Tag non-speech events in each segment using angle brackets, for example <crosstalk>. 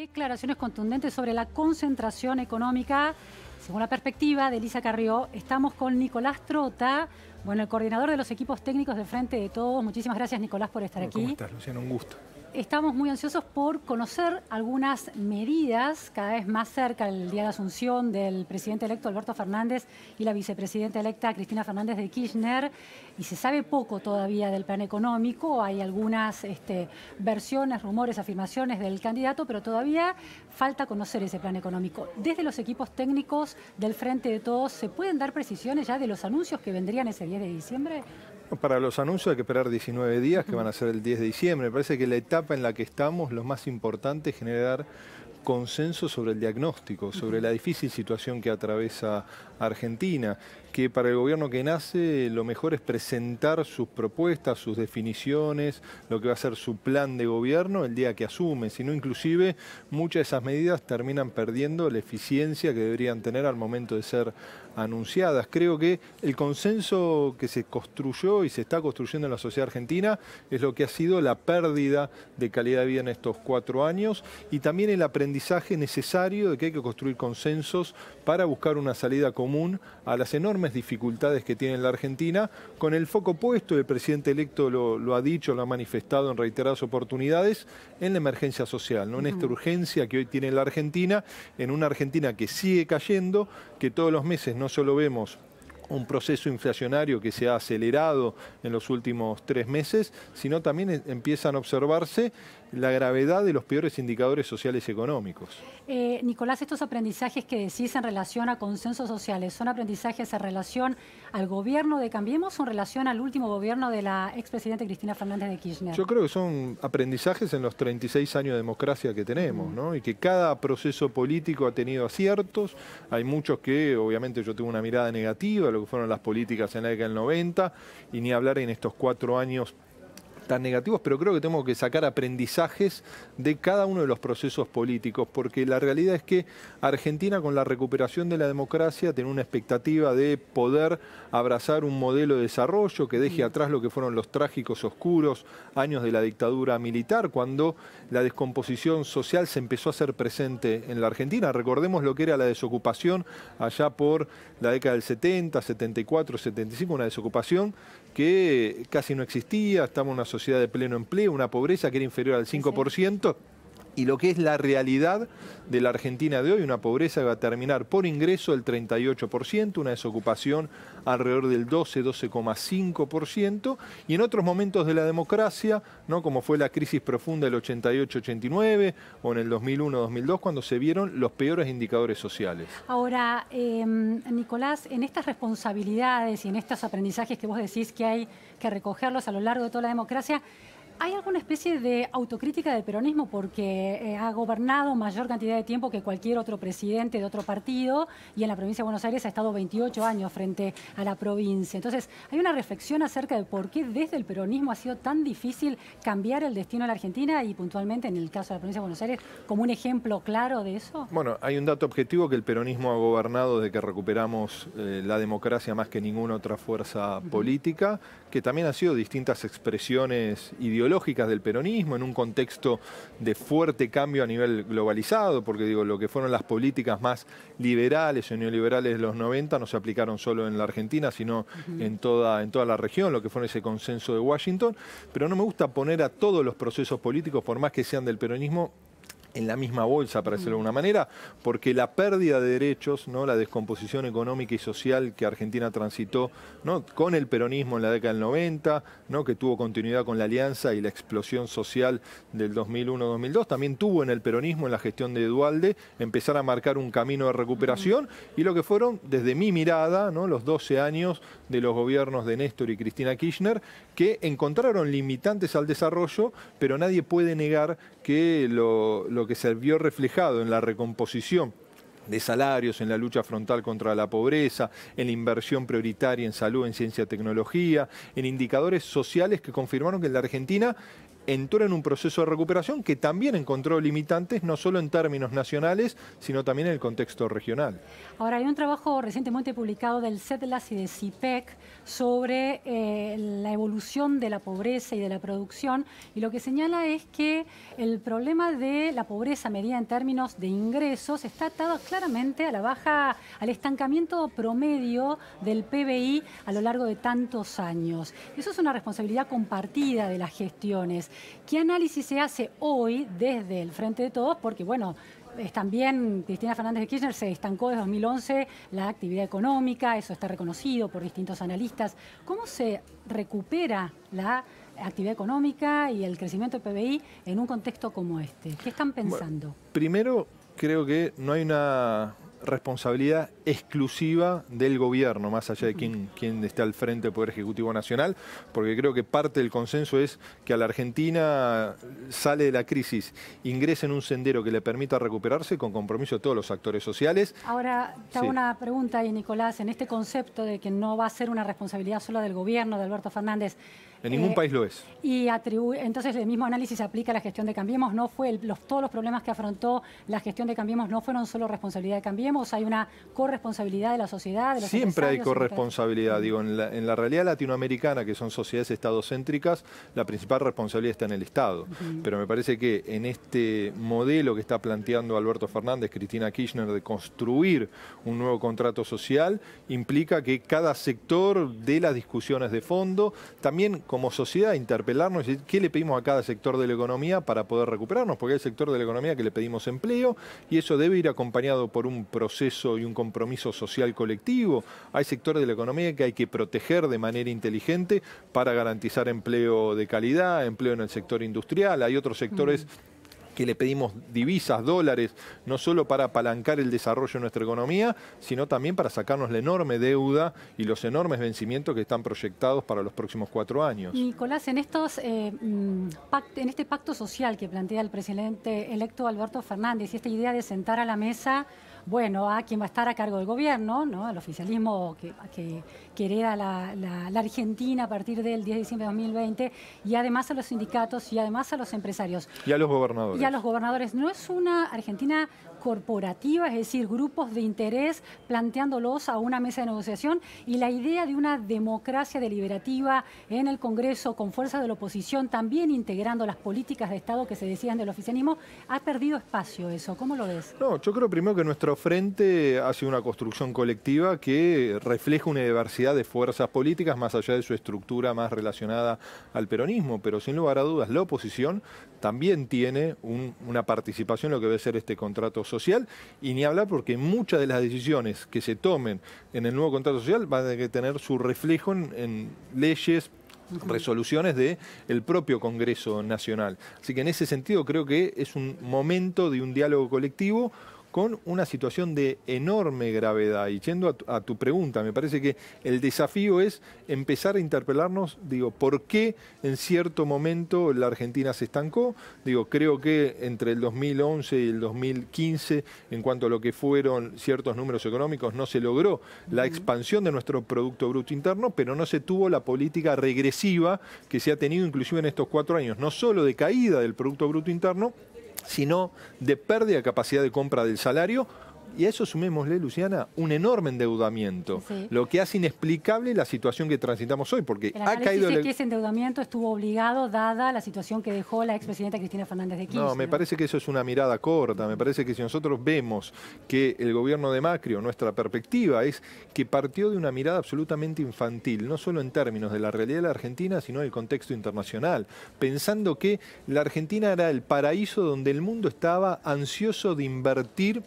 Declaraciones contundentes sobre la concentración económica. Según la perspectiva de Elisa Carrió, estamos con Nicolás Trota, bueno, el coordinador de los equipos técnicos del Frente de Todos. Muchísimas gracias, Nicolás, por estar aquí. ¿Cómo estás, Luciano? Un gusto estamos muy ansiosos por conocer algunas medidas cada vez más cerca el día de Asunción del presidente electo Alberto Fernández y la vicepresidenta electa Cristina Fernández de Kirchner. Y se sabe poco todavía del plan económico, hay algunas este, versiones, rumores, afirmaciones del candidato, pero todavía falta conocer ese plan económico. Desde los equipos técnicos del Frente de Todos, ¿se pueden dar precisiones ya de los anuncios que vendrían ese 10 de diciembre? Para los anuncios hay que esperar 19 días, que van a ser el 10 de diciembre. Me parece que la etapa en la que estamos, lo más importante es generar consenso sobre el diagnóstico, sobre la difícil situación que atraviesa Argentina, que para el gobierno que nace lo mejor es presentar sus propuestas, sus definiciones, lo que va a ser su plan de gobierno el día que asume, sino inclusive muchas de esas medidas terminan perdiendo la eficiencia que deberían tener al momento de ser anunciadas. Creo que el consenso que se construyó y se está construyendo en la sociedad argentina es lo que ha sido la pérdida de calidad de vida en estos cuatro años y también el aprendizaje necesario de que hay que construir consensos para buscar una salida común a las enormes dificultades que tiene la Argentina, con el foco puesto, el presidente electo lo, ha dicho, lo ha manifestado en reiteradas oportunidades, en la emergencia social, ¿no? en esta urgencia que hoy tiene la Argentina, en una Argentina que sigue cayendo, que todos los meses no no solo vemos un proceso inflacionario que se ha acelerado en los últimos tres meses, sino también e-, empiezan a observarse la gravedad de los peores indicadores sociales y económicos. Eh, Nicolás, estos aprendizajes que decís en relación a consensos sociales, ¿son aprendizajes en relación al gobierno de Cambiemos o en relación al último gobierno de la expresidente Cristina Fernández de Kirchner? Yo creo que son aprendizajes en los 36 años de democracia que tenemos, ¿no? Y que cada proceso político ha tenido aciertos, hay muchos que, obviamente, yo tengo una mirada negativa, a lo que fueron las políticas en la década del 90, y ni hablar en estos cuatro años tan negativos, pero creo que tenemos que sacar aprendizajes de cada uno de los procesos políticos, porque la realidad es que Argentina con la recuperación de la democracia tiene una expectativa de poder abrazar un modelo de desarrollo que deje atrás lo que fueron los trágicos oscuros años de la dictadura militar, cuando la descomposición social se empezó a hacer presente en la Argentina. Recordemos lo que era la desocupación allá por la década del 70, 74, 75, una desocupación que casi no existía, estamos en una sociedad de pleno empleo, una pobreza que era inferior al 5% y lo que es la realidad de la Argentina de hoy, una pobreza que va a terminar por ingreso el 38%, una desocupación alrededor del 12-12,5%, y en otros momentos de la democracia, ¿no? como fue la crisis profunda del 88-89 o en el 2001-2002, cuando se vieron los peores indicadores sociales. Ahora, em, Nicolás, en estas responsabilidades y en estos aprendizajes que vos decís que hay que recogerlos a lo largo de toda la democracia, ¿Hay alguna especie de autocrítica del peronismo porque eh, ha gobernado mayor cantidad de tiempo que cualquier otro presidente de otro partido y en la provincia de Buenos Aires ha estado 28 años frente a la provincia? Entonces, ¿hay una reflexión acerca de por qué desde el peronismo ha sido tan difícil cambiar el destino de la Argentina y puntualmente en el caso de la provincia de Buenos Aires como un ejemplo claro de eso? Bueno, hay un dato objetivo que el peronismo ha gobernado desde que recuperamos eh, la democracia más que ninguna otra fuerza política, que también ha sido distintas expresiones ideológicas ideológicas del peronismo en un contexto de fuerte cambio a nivel globalizado, porque digo, lo que fueron las políticas más liberales o neoliberales de los 90 no se aplicaron solo en la Argentina, sino en, toda, en toda la región, lo que fue ese consenso de Washington, pero no me gusta poner a todos los procesos políticos, por más que sean del peronismo, en la misma bolsa, para decirlo de alguna manera, porque la pérdida de derechos, ¿no? la descomposición económica y social que Argentina transitó ¿no? con el peronismo en la década del 90, ¿no? que tuvo continuidad con la alianza y la explosión social del 2001-2002, también tuvo en el peronismo, en la gestión de Dualde, empezar a marcar un camino de recuperación y lo que fueron, desde mi mirada, ¿no? los 12 años de los gobiernos de Néstor y Cristina Kirchner, que encontraron limitantes al desarrollo, pero nadie puede negar que lo, que se vio reflejado en la recomposición de salarios, en la lucha frontal contra la pobreza, en la inversión prioritaria en salud, en ciencia y tecnología, en indicadores sociales que confirmaron que en la Argentina entró en un proceso de recuperación que también encontró limitantes, no solo en términos nacionales, sino también en el contexto regional. Ahora, hay un trabajo recientemente publicado del CETLAS y de CIPEC sobre eh, la evolución de la pobreza y de la producción, y lo que señala es que el problema de la pobreza medida en términos de ingresos está atado claramente a la baja, al estancamiento promedio del PBI a lo largo de tantos años. Eso es una responsabilidad compartida de las gestiones. ¿Qué análisis se hace hoy desde el Frente de Todos? Porque, bueno, también Cristina Fernández de Kirchner se estancó desde 2011 la actividad económica, eso está reconocido por distintos analistas. ¿Cómo se recupera la actividad económica y el crecimiento del PBI en un contexto como este? ¿Qué están pensando? primero, creo que no hay una responsabilidad exclusiva del gobierno, más allá de quién, quién esté al frente del Poder Ejecutivo Nacional, porque creo que parte del consenso es que a la Argentina sale de la crisis, ingrese en un sendero que le permita recuperarse con compromiso de todos los actores sociales. Ahora, te una pregunta ahí, Nicolás, en este concepto de que no va a ser una responsabilidad solo del gobierno de Alberto Fernández, en ningún eh, país lo es. Y entonces el mismo análisis se aplica a la gestión de Cambiemos. No fue los, todos los problemas que afrontó la gestión de Cambiemos no fueron solo responsabilidad de Cambiemos. Hay una corresponsabilidad de la sociedad. De los Siempre hay corresponsabilidad. Digo, en la, realidad latinoamericana, que son sociedades estadocéntricas, la principal responsabilidad está en el Estado. Pero me parece que en este modelo que está planteando Alberto Fernández, Cristina Kirchner, de construir un nuevo contrato social, implica que cada sector de las discusiones de fondo también como sociedad interpelarnos y qué le pedimos a cada sector de la economía para poder recuperarnos, porque hay sector de la economía que le pedimos empleo y eso debe ir acompañado por un proceso y un compromiso social colectivo. Hay sectores de la economía que hay que proteger de manera inteligente para garantizar empleo de calidad, empleo en el sector industrial, hay otros sectores que le pedimos divisas, dólares, no solo para apalancar el desarrollo de nuestra economía, sino también para sacarnos la enorme deuda y los enormes vencimientos que están proyectados para los próximos cuatro años. Nicolás, en, estos, eh, mm, en este pacto social que plantea el presidente electo Alberto Fernández y esta idea de sentar a la mesa bueno, a quien va a estar a cargo del gobierno, ¿no? el oficialismo que, hereda la, la, Argentina a partir del 10 de diciembre de 2020, y además a los sindicatos y además a los empresarios. Y a los gobernadores. Y a los gobernadores. No es una Argentina es decir, grupos de interés, planteándolos a una mesa de negociación y la idea de una democracia deliberativa en el Congreso con fuerza de la oposición, también integrando las políticas de Estado que se decían del oficialismo, ha perdido espacio eso. ¿Cómo lo ves? No, yo creo primero que nuestro frente hace una construcción colectiva que refleja una diversidad de fuerzas políticas más allá de su estructura más relacionada al peronismo, pero sin lugar a dudas la oposición también tiene una participación en lo que debe ser este contrato social y ni hablar porque muchas de las decisiones que se tomen en el nuevo contrato social van a tener su reflejo en, leyes, resoluciones del propio Congreso Nacional. Así que en ese sentido creo que es un momento de un diálogo colectivo con una situación de enorme gravedad. Y yendo a tu, pregunta, me parece que el desafío es empezar a interpelarnos, digo, ¿por qué en cierto momento la Argentina se estancó? Digo, creo que entre el 2011 y el 2015, en cuanto a lo que fueron ciertos números económicos, no se logró la expansión de nuestro Producto Bruto Interno, pero no se tuvo la política regresiva que se ha tenido inclusive en estos cuatro años, no solo de caída del Producto Bruto Interno, sino de pérdida de capacidad de compra del salario y a eso sumémosle, Luciana, un enorme endeudamiento, lo que hace inexplicable la situación que transitamos hoy, porque el ha caído... que ese endeudamiento estuvo obligado dada la situación que dejó la expresidenta Cristina Fernández de Kirchner. No, me parece que eso es una mirada corta, me parece que si nosotros vemos que el gobierno de Macri, o nuestra perspectiva es que partió de una mirada absolutamente infantil, no solo en términos de la realidad de la Argentina, sino del contexto internacional, pensando que la Argentina era el paraíso donde el mundo estaba ansioso de invertir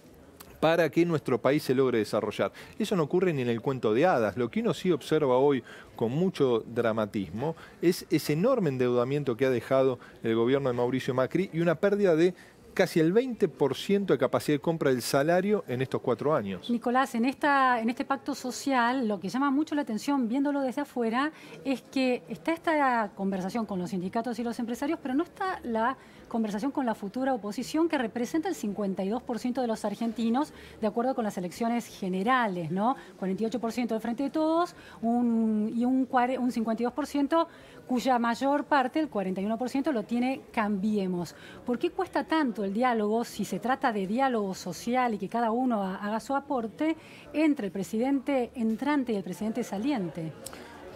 para que nuestro país se logre desarrollar. Eso no ocurre ni en el cuento de hadas. Lo que uno sí observa hoy con mucho dramatismo es ese enorme endeudamiento que ha dejado el gobierno de Mauricio Macri y una pérdida de casi el 20% de capacidad de compra del salario en estos cuatro años. Nicolás, en, esta, en este pacto social lo que llama mucho la atención, viéndolo desde afuera, es que está esta conversación con los sindicatos y los empresarios, pero no está la conversación con la futura oposición que representa el 52% de los argentinos, de acuerdo con las elecciones generales, ¿no? 48% del Frente de Todos y un 52% cuya mayor parte, el 41%, lo tiene Cambiemos. ¿Por qué cuesta tanto el diálogo, si se trata de diálogo social y que cada uno haga su aporte, entre el presidente entrante y el presidente saliente?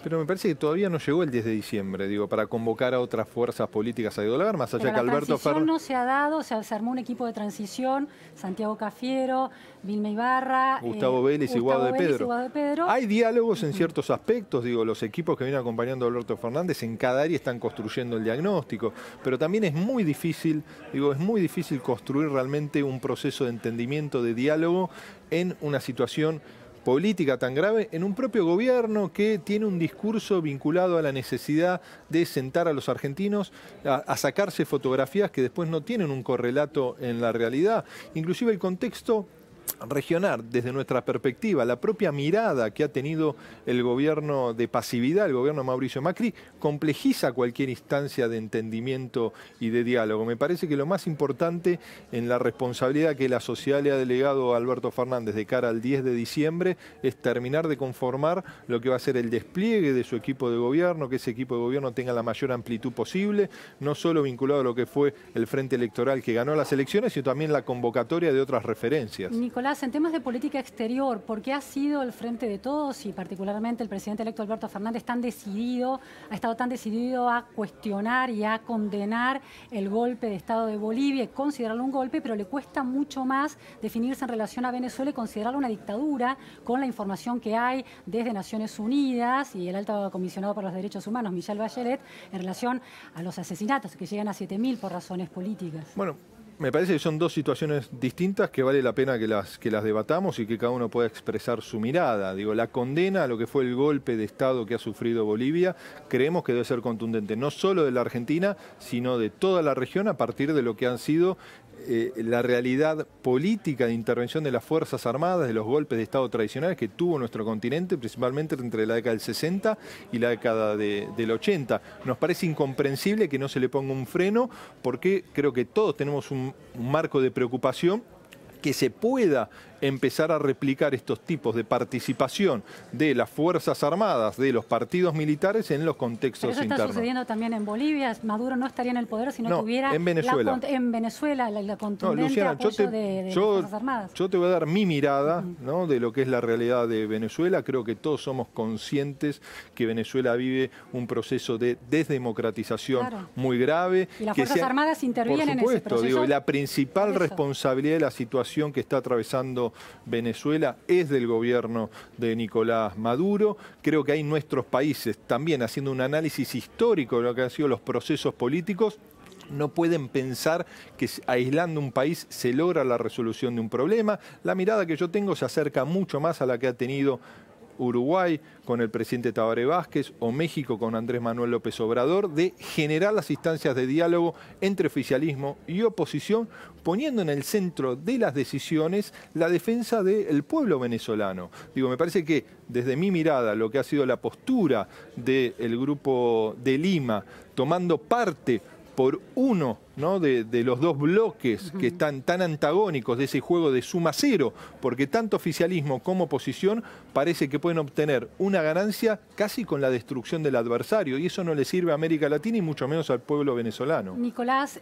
Pero me parece que todavía no llegó el 10 de diciembre, digo, para convocar a otras fuerzas políticas a dialogar, más allá que Alberto Fernández. no se ha dado, se armó un equipo de transición, Santiago Cafiero, Vilma Ibarra, eh, Gustavo Vélez, y Guado, de Pedro. Hay diálogos en ciertos aspectos, digo, los equipos que vienen acompañando a Alberto Fernández en cada área están construyendo el diagnóstico, pero también es muy difícil, digo, es muy difícil construir realmente un proceso de entendimiento, de diálogo en una situación política tan grave en un propio gobierno que tiene un discurso vinculado a la necesidad de sentar a los argentinos a, sacarse fotografías que después no tienen un correlato en la realidad. Inclusive el contexto regional desde nuestra perspectiva, la propia mirada que ha tenido el gobierno de pasividad, el gobierno de Mauricio Macri, complejiza cualquier instancia de entendimiento y de diálogo. Me parece que lo más importante en la responsabilidad que la sociedad le ha delegado a Alberto Fernández de cara al 10 de diciembre es terminar de conformar lo que va a ser el despliegue de su equipo de gobierno, que ese equipo de gobierno tenga la mayor amplitud posible, no solo vinculado a lo que fue el frente electoral que ganó las elecciones, sino también la convocatoria de otras referencias. Nicolás, en temas de política exterior, ¿por qué ha sido el frente de todos y particularmente el presidente electo Alberto Fernández tan decidido, ha estado tan decidido a cuestionar y a condenar el golpe de Estado de Bolivia, y considerarlo un golpe, pero le cuesta mucho más definirse en relación a Venezuela y considerarlo una dictadura con la información que hay desde Naciones Unidas y el alto comisionado para los derechos humanos, Michelle Bachelet, en relación a los asesinatos que llegan a 7.000 por razones políticas? Bueno, me parece que son dos situaciones distintas que vale la pena que las, que las debatamos y que cada uno pueda expresar su mirada. Digo, la condena a lo que fue el golpe de Estado que ha sufrido Bolivia, creemos que debe ser contundente, no solo de la Argentina, sino de toda la región a partir de lo que han sido eh, la realidad política de intervención de las Fuerzas Armadas, de los golpes de Estado tradicionales que tuvo nuestro continente, principalmente entre la década del 60 y la década del 80. Nos parece incomprensible que no se le ponga un freno porque creo que todos tenemos un un, marco de preocupación que se pueda empezar a replicar estos tipos de participación de las Fuerzas Armadas, de los partidos militares en los contextos Pero eso está sucediendo también en Bolivia, Maduro no estaría en el poder si no, tuviera... en Venezuela. La, en Venezuela, la, la de, las Fuerzas Armadas. Yo te voy a dar mi mirada de lo que es la realidad de Venezuela. Creo que todos somos conscientes que Venezuela vive un proceso de desdemocratización muy grave. Y las Fuerzas Armadas intervienen en ese proceso. Digo, la principal responsabilidad de la situación que está atravesando Venezuela es del gobierno de Nicolás Maduro. Creo que hay nuestros países también haciendo un análisis histórico de lo que han sido los procesos políticos no pueden pensar que aislando un país se logra la resolución de un problema. La mirada que yo tengo se acerca mucho más a la que ha tenido Uruguay con el presidente Tabaré Vázquez o México con Andrés Manuel López Obrador, de generar las instancias de diálogo entre oficialismo y oposición, poniendo en el centro de las decisiones la defensa del pueblo venezolano. Digo, me parece que desde mi mirada, lo que ha sido la postura del grupo de Lima, tomando parte por uno de, los dos bloques que están tan antagónicos de ese juego de suma cero, porque tanto oficialismo como oposición parece que pueden obtener una ganancia casi con la destrucción del adversario, y eso no le sirve a América Latina y mucho menos al pueblo venezolano. Nicolás,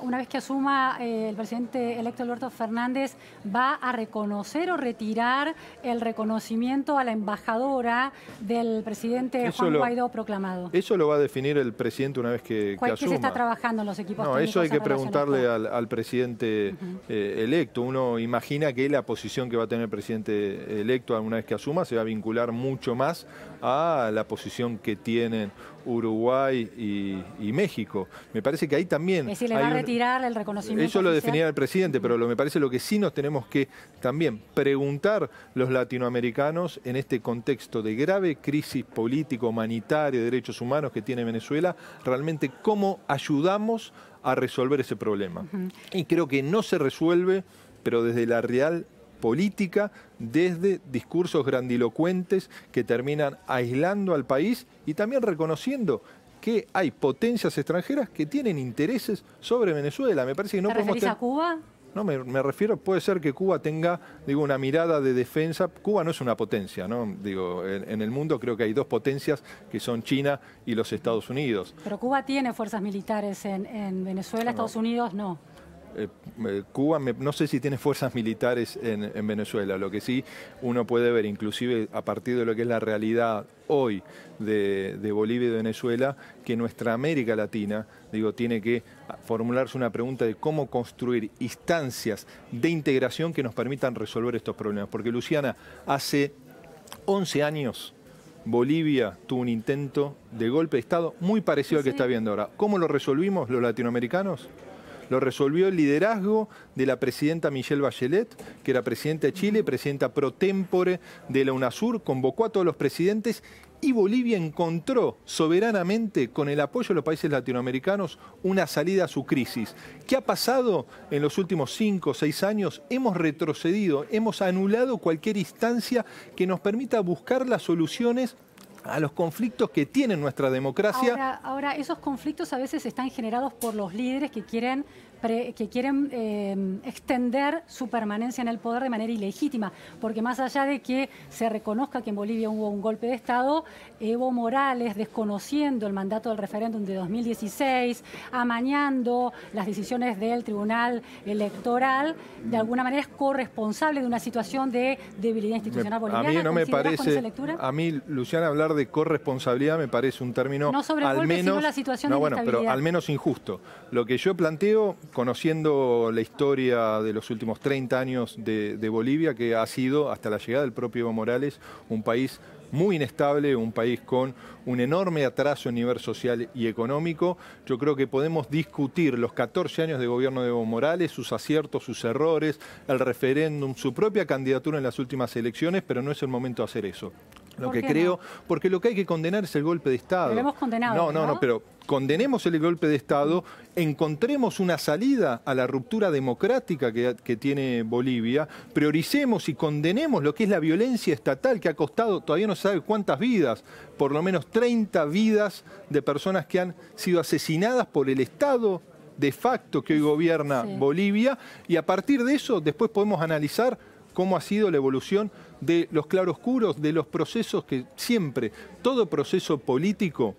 una vez que asuma eh, el presidente electo Alberto Fernández, ¿va a reconocer o retirar el reconocimiento a la embajadora del presidente Juan Guaidó proclamado? Eso lo va a definir el presidente una vez que, ¿Cuál que se está trabajando en los equipos eso hay que preguntarle al, presidente eh, electo. Uno imagina que la posición que va a tener el presidente electo una vez que asuma se va a vincular mucho más a la posición que tienen Uruguay y, México. Me parece que ahí también... Es si le a retirar el reconocimiento Eso lo definirá el presidente, pero lo, me parece lo que sí nos tenemos que también preguntar los latinoamericanos en este contexto de grave crisis político, humanitaria, de derechos humanos que tiene Venezuela, realmente cómo ayudamos a resolver ese problema. Y creo que no se resuelve, pero desde la real política desde discursos grandilocuentes que terminan aislando al país y también reconociendo que hay potencias extranjeras que tienen intereses sobre Venezuela. Me parece que no a Cuba? No, me, refiero, puede ser que Cuba tenga, digo, una mirada de defensa. Cuba no es una potencia, ¿no? Digo, en, el mundo creo que hay dos potencias que son China y los Estados Unidos. Pero Cuba tiene fuerzas militares en, Venezuela, Estados Unidos no. Eh, eh, Cuba no sé si tiene fuerzas militares en, Venezuela, lo que sí uno puede ver, inclusive a partir de lo que es la realidad hoy de, Bolivia y de Venezuela, que nuestra América Latina, digo, tiene que formularse una pregunta de cómo construir instancias de integración que nos permitan resolver estos problemas. Porque Luciana, hace 11 años Bolivia tuvo un intento de golpe de Estado muy parecido al que está viendo ahora. ¿Cómo lo resolvimos los latinoamericanos? Lo resolvió el liderazgo de la presidenta Michelle Bachelet, que era presidenta de Chile, presidenta pro tempore de la UNASUR, convocó a todos los presidentes y Bolivia encontró soberanamente, con el apoyo de los países latinoamericanos, una salida a su crisis. ¿Qué ha pasado en los últimos cinco o seis años? Hemos retrocedido, hemos anulado cualquier instancia que nos permita buscar las soluciones a los conflictos que tiene nuestra democracia. Ahora, ahora esos conflictos a veces están generados por los líderes que quieren que quieren em, extender su permanencia en el poder de manera ilegítima, porque más allá de que se reconozca que en Bolivia hubo un golpe de Estado, Evo Morales, desconociendo el mandato del referéndum de 2016, amañando las decisiones del Tribunal Electoral, de alguna manera es corresponsable de una situación de debilidad institucional boliviana. A mí no me parece, a mí, Luciana, hablar de corresponsabilidad me parece un término no sobre el al golpe, sino la situación no, bueno, pero al menos injusto. Lo que yo planteo conociendo la historia de los últimos 30 años de, de, Bolivia, que ha sido, hasta la llegada del propio Evo Morales, un país muy inestable, un país con un enorme atraso a nivel social y económico. Yo creo que podemos discutir los 14 años de gobierno de Evo Morales, sus aciertos, sus errores, el referéndum, su propia candidatura en las últimas elecciones, pero no es el momento de hacer eso. Lo que creo, porque lo que hay que condenar es el golpe de Estado. Lo hemos condenado. No, no, no, pero condenemos el golpe de Estado, encontremos una salida a la ruptura democrática que, que, tiene Bolivia, prioricemos y condenemos lo que es la violencia estatal que ha costado, todavía no se sabe cuántas vidas, por lo menos 30 vidas de personas que han sido asesinadas por el Estado de facto que hoy gobierna Bolivia y a partir de eso después podemos analizar cómo ha sido la evolución de los claroscuros, de los procesos que siempre, todo proceso político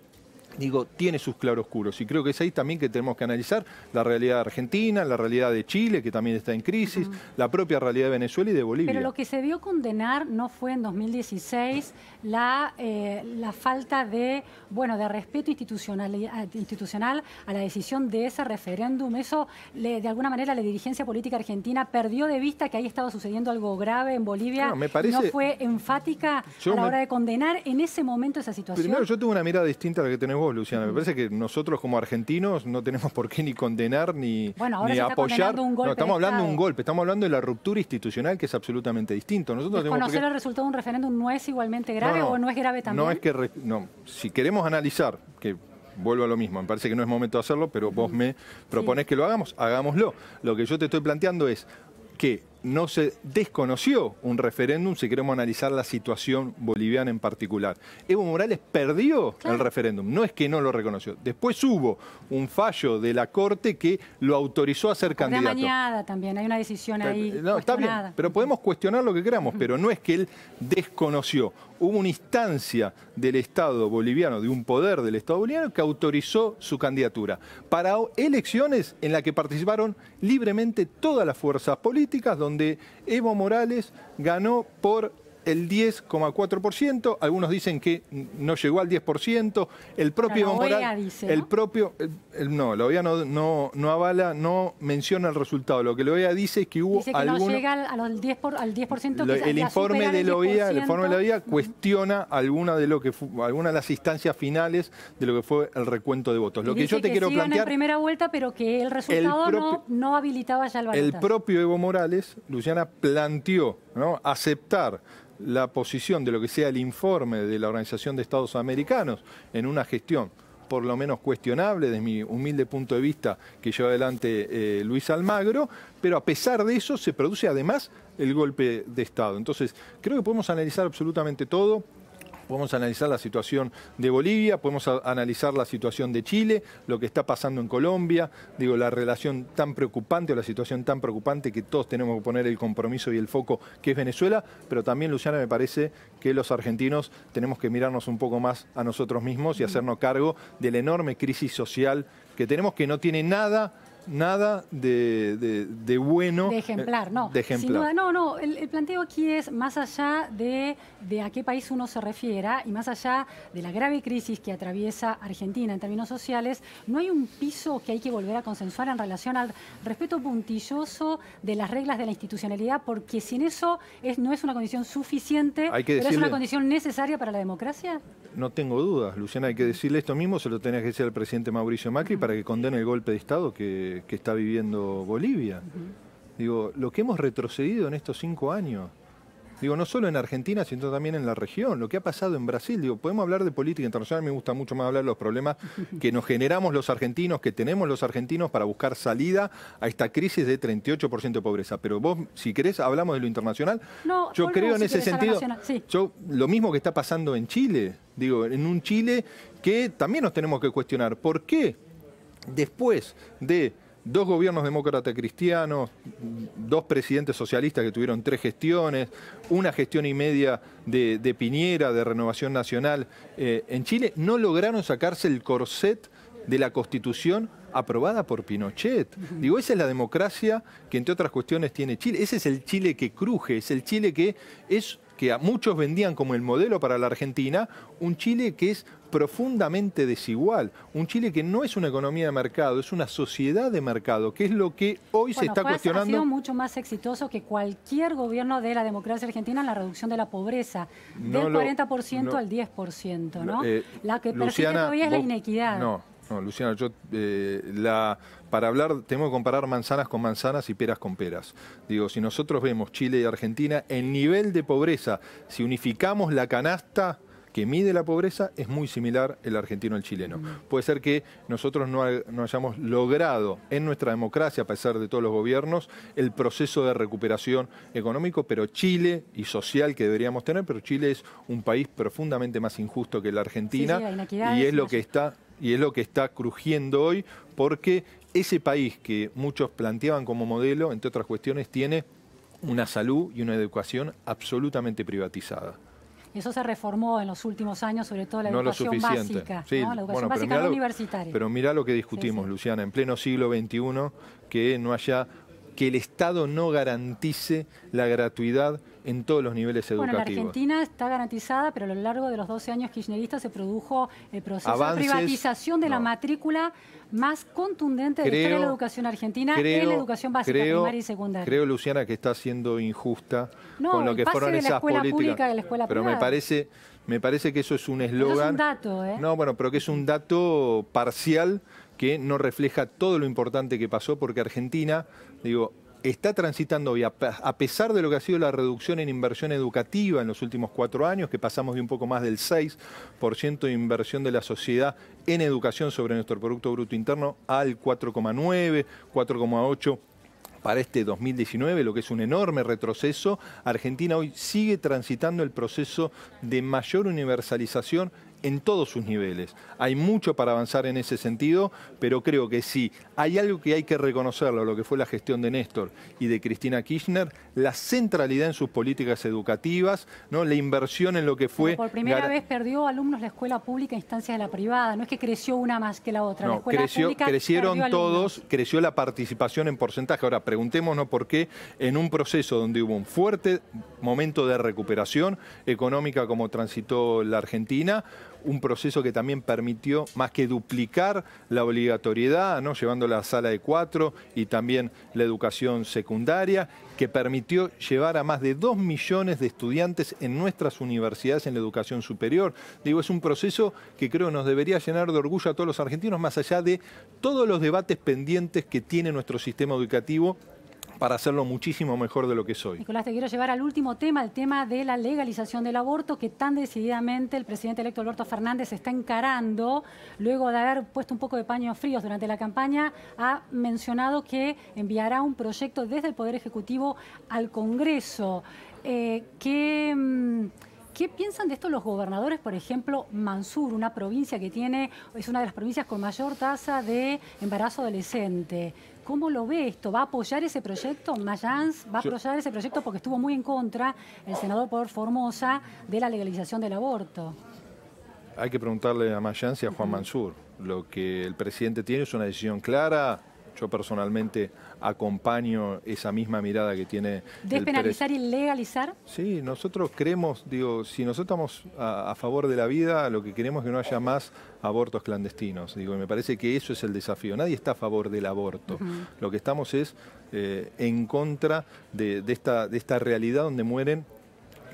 digo, tiene sus claroscuros. Y creo que es ahí también que tenemos que analizar la realidad de Argentina, la realidad de Chile, que también está en crisis, la propia realidad de Venezuela y de Bolivia. Pero lo que se vio condenar no fue en 2016 eh, la, falta de, bueno, de respeto institucional, institucional a la decisión de ese referéndum. Eso, de alguna manera, la dirigencia política argentina perdió de vista que ahí estaba sucediendo algo grave en Bolivia. No, no fue enfática a la hora de condenar en ese momento esa situación. Primero, yo tengo una mirada distinta a la que tenés vos Luciana. Me parece que nosotros como argentinos no tenemos por qué ni condenar ni, apoyar. no, estamos hablando de un golpe, estamos hablando de la ruptura institucional que es absolutamente distinto. Nosotros ¿Conocer el resultado de un referéndum no es igualmente grave o no es grave también? No es que no, si queremos analizar que vuelvo a lo mismo, me parece que no es momento de hacerlo, pero vos me propones que lo hagamos, hagámoslo. Lo que yo te estoy planteando es que no se desconoció un referéndum si queremos analizar la situación boliviana en particular. Evo Morales perdió el referéndum, no es que no lo reconoció. Después hubo un fallo de la Corte que lo autorizó a ser candidato. candidato. Mañada también, hay una decisión ahí. Eh, está bien, pero podemos cuestionar lo que queramos, pero no es que él desconoció. Hubo una instancia del Estado boliviano, de un poder del Estado boliviano, que autorizó su candidatura para elecciones en las que participaron libremente todas las fuerzas políticas, donde donde Evo Morales ganó por el 10,4%, algunos dicen que no llegó al 10%, el propio Evo Morales, ¿no? el propio, no, la OEA no, no, avala, no menciona el resultado, lo que la OEA dice es que hubo dice que no llega al, 10%, al el, informe de la OEA, el informe de la OEA cuestiona alguna de lo que de las instancias finales de lo que fue el recuento de votos. Lo que yo te quiero plantear en primera vuelta, pero que el resultado no, no habilitaba ya el El propio Evo Morales, Luciana planteó aceptar la posición de lo que sea el informe de la Organización de Estados Americanos en una gestión por lo menos cuestionable desde mi humilde punto de vista que lleva adelante eh, Luis Almagro, pero a pesar de eso se produce además el golpe de Estado. Entonces, creo que podemos analizar absolutamente todo podemos analizar la situación de Bolivia, podemos analizar la situación de Chile, lo que está pasando en Colombia, digo, la relación tan preocupante o la situación tan preocupante que todos tenemos que poner el compromiso y el foco que es Venezuela, pero también, Luciana, me parece que los argentinos tenemos que mirarnos un poco más a nosotros mismos y hacernos cargo de la enorme crisis social que tenemos, que no tiene nada nada de, bueno. De eh, ejemplar, no. De ejemplar. no, no. El, planteo aquí es más allá de, a qué país uno se refiera y más allá de la grave crisis que atraviesa Argentina en términos sociales, no hay un piso que hay que volver a consensuar en relación al respeto puntilloso de las reglas de la institucionalidad, porque sin eso no es una condición suficiente, hay que es una condición necesaria para la democracia. No tengo dudas, Luciana, hay que decirle esto mismo, se lo tenía que decir al presidente Mauricio Macri para que condene el golpe de Estado que que, está viviendo Bolivia. Digo, lo que hemos retrocedido en estos cinco años, digo, no solo en Argentina, sino también en la región, lo que ha pasado en Brasil, digo, podemos hablar de política internacional, me gusta mucho más hablar de los problemas <laughs> que nos generamos los argentinos, que tenemos los argentinos para buscar salida a esta crisis de 38% de pobreza, pero vos, si querés, hablamos de lo internacional, yo creo en ese sentido, yo, lo mismo que está pasando en Chile, digo, en un Chile que también nos tenemos que cuestionar, ¿por qué después de dos gobiernos demócratas cristianos, dos presidentes socialistas que tuvieron tres gestiones, una gestión y media de, Piñera, de Renovación Nacional, eh, en Chile no lograron sacarse el corset de la constitución aprobada por Pinochet. Digo, esa es la democracia que entre otras cuestiones tiene Chile. Ese es el Chile que cruje, es el Chile que es que muchos vendían como el modelo para la Argentina, un Chile que es profundamente desigual, un Chile que no es una economía de mercado, es una sociedad de mercado, que es lo que hoy se está cuestionando. Ha sido mucho más exitoso que cualquier gobierno de la democracia argentina en la reducción de la pobreza, del 40% al 10%, ¿no? Eh, la que persigue todavía es la inequidad. No, Luciano, yo eh, para hablar tenemos que comparar manzanas con manzanas y peras con peras. Digo, si nosotros vemos Chile y Argentina, en nivel de pobreza, si unificamos la canasta que mide la pobreza, es muy similar el argentino al chileno. Puede ser que nosotros no, hayamos logrado en nuestra democracia, a pesar de todos los gobiernos, el proceso de recuperación económico, pero Chile y social que deberíamos tener, pero Chile es un país profundamente más injusto que la Argentina y es lo que está y es lo que está crujiendo hoy, porque ese país que muchos planteaban como modelo, entre otras cuestiones, tiene una salud y una educación absolutamente privatizada. Eso se reformó en los últimos años, sobre todo la educación básica, la educación básica universitaria. Pero mira lo que discutimos, Luciana, en pleno siglo XXI, que no haya que el Estado no garantice la gratuidad en todos los niveles educativos. Bueno, la Argentina está garantizada, pero a lo largo de los 12 años kirchneristas se produjo el eh, proceso de privatización de la matrícula más contundente de la, la educación argentina que en la educación básica, primaria y secundaria. Creo, Luciana, que está siendo injusta con lo que fueron esas políticas. Pública la escuela pero me parece, me parece que eso es un eslogan. Es un dato, ¿eh? No, bueno, pero que es un dato parcial que no refleja todo lo importante que pasó, porque Argentina, digo, está transitando hoy, a pesar de lo que ha sido la reducción en inversión educativa en los últimos cuatro años, que pasamos de un poco más del 6% de inversión de la sociedad en educación sobre nuestro Producto Bruto Interno al 4,9, 4,8% para este 2019, lo que es un enorme retroceso, Argentina hoy sigue transitando el proceso de mayor universalización en todos sus niveles. Hay mucho para avanzar en ese sentido, pero creo que sí. Hay algo que hay que reconocerlo, lo que fue la gestión de Néstor y de Cristina Kirchner, la centralidad en sus políticas educativas, ¿no? la inversión en lo que fue... por primera vez perdió alumnos la escuela pública en instancia de la privada, no es que creció una más que la otra. creció, crecieron todos, creció la participación en porcentaje. Ahora, preguntémonos por qué en un proceso donde hubo un fuerte momento de recuperación económica como transitó la Argentina, un proceso que también permitió más que duplicar la obligatoriedad, ¿no? llevando la sala de cuatro y también la educación secundaria, que permitió llevar a más de dos millones de estudiantes en nuestras universidades en la educación superior. Digo, es un proceso que creo nos debería llenar de orgullo a todos los argentinos, más allá de todos los debates pendientes que tiene nuestro sistema educativo para hacerlo muchísimo mejor de lo que soy. Nicolás, te quiero llevar al último tema, el tema de la legalización del aborto, que tan decididamente el presidente electo Alberto Fernández está encarando, luego de haber puesto un poco de paños fríos durante la campaña, ha mencionado que enviará un proyecto desde el Poder Ejecutivo al Congreso. Eh, mm, ¿Qué piensan de esto los gobernadores? Por ejemplo, Mansur, una provincia que tiene, es una de las provincias con mayor tasa de embarazo adolescente. ¿Cómo lo ve esto? ¿Va a apoyar ese proyecto? Mayans va a apoyar ese proyecto porque estuvo muy en contra el senador por Formosa de la legalización del aborto. Hay que preguntarle a Mayans y a Juan Mansur. Lo que el presidente tiene es una decisión clara, yo personalmente acompaño esa misma mirada que tiene... ¿Despenalizar y legalizar? Sí, nosotros creemos, digo, si nosotros estamos a, favor de la vida, lo que queremos es que no haya más abortos clandestinos. Digo, me parece que eso es el desafío. Nadie está a favor del aborto. Lo que estamos es eh, en contra esta, de esta realidad donde mueren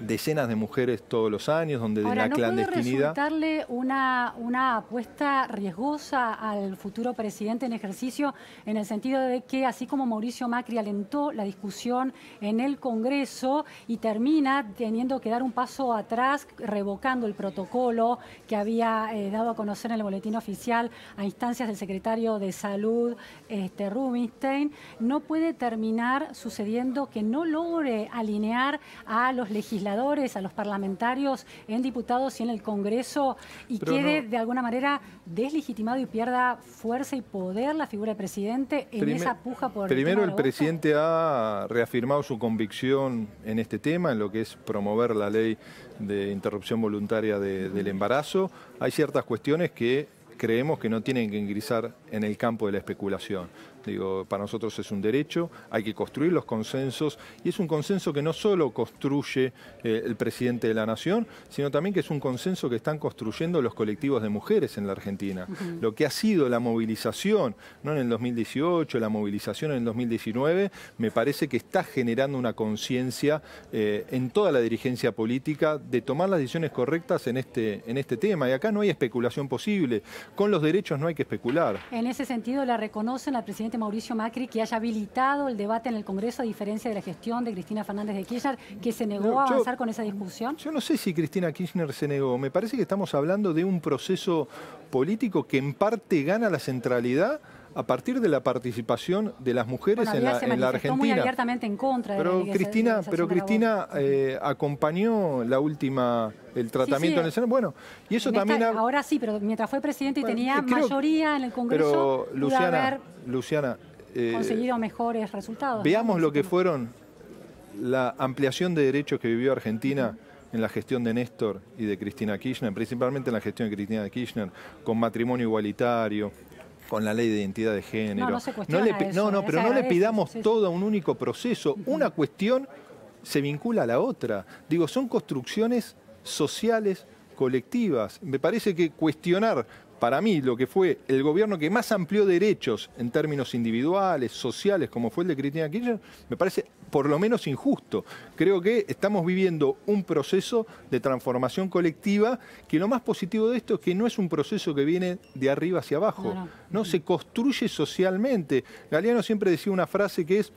decenas de mujeres todos los años, donde de la ¿no clandestinidad... ¿no puede una, una apuesta riesgosa al futuro presidente en ejercicio en el sentido de que, así como Mauricio Macri alentó la discusión en el Congreso y termina teniendo que dar un paso atrás, revocando el protocolo que había eh, dado a conocer en el boletín oficial a instancias del secretario de Salud, este, Rubinstein, no puede terminar sucediendo que no logre alinear a los legisladores a los parlamentarios, en diputados y en el Congreso y quede de alguna manera deslegitimado y pierda fuerza y poder la figura de presidente en esa puja por... Primero el, presidente ha reafirmado su convicción en este tema, en lo que es promover la ley de interrupción voluntaria del embarazo. Hay ciertas cuestiones que creemos que no tienen que ingresar en el campo de la especulación. Digo, para nosotros es un derecho, hay que construir los consensos y es un consenso que no solo construye eh, el presidente de la nación, sino también que es un consenso que están construyendo los colectivos de mujeres en la Argentina. Lo que ha sido la movilización, no en el 2018, la movilización en el 2019, me parece que está generando una conciencia eh, en toda la dirigencia política de tomar las decisiones correctas en este, en este tema. Y acá no hay especulación posible. Con los derechos no hay que especular. En ese sentido, la reconocen la presidenta Mauricio Macri que haya habilitado el debate en el Congreso a diferencia de la gestión de Cristina Fernández de Kirchner que se negó a avanzar con esa discusión? Yo no sé si Cristina Kirchner se negó. Me parece que estamos hablando de un proceso político que en parte gana la centralidad a partir de la participación de las mujeres en, la, en Argentina. contra. Pero Cristina, pero Cristina eh, acompañó la última el tratamiento en el Senado. Bueno, y eso también... Ahora sí, pero mientras fue presidente y tenía eh, mayoría en el Congreso... Luciana, Luciana... Eh, conseguido mejores resultados. Veamos lo que fueron la ampliación de derechos que vivió Argentina en la gestión de Néstor y de Cristina Kirchner, principalmente en la gestión de Cristina Kirchner, con matrimonio igualitario, con la ley de identidad de género. No, no, pero no le pidamos todo a un único proceso. Una cuestión se vincula a la otra. Digo, son construcciones sociales colectivas. Me parece que cuestionar para mí, lo que fue el gobierno que más amplió derechos en términos individuales, sociales, como fue el de Cristina Kirchner, me parece por lo menos injusto. Creo que estamos viviendo un proceso de transformación colectiva que lo más positivo de esto es que no es un proceso que viene de arriba hacia abajo, no, se construye socialmente. Galeano siempre decía una frase que es,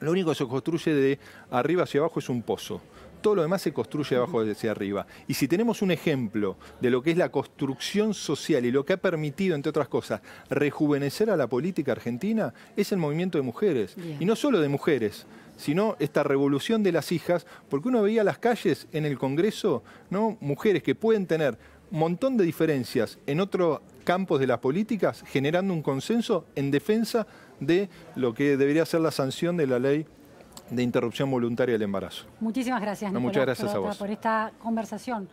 lo único que se construye de arriba hacia abajo es un pozo todo lo demás se construye abajo hacia arriba. Y si tenemos un ejemplo de lo que es la construcción social y lo que ha permitido, entre otras cosas, rejuvenecer a la política argentina, es el movimiento de mujeres. Y no solo de mujeres, sino esta revolución de las hijas, porque uno veía las calles en el Congreso, ¿no? Mujeres que pueden tener un montón de diferencias en otros campos de las políticas, generando un consenso en defensa de lo que debería ser la sanción de la ley de interrupción voluntaria del embarazo. Muchísimas gracias, Nicolás, Muchas gracias por esta conversación.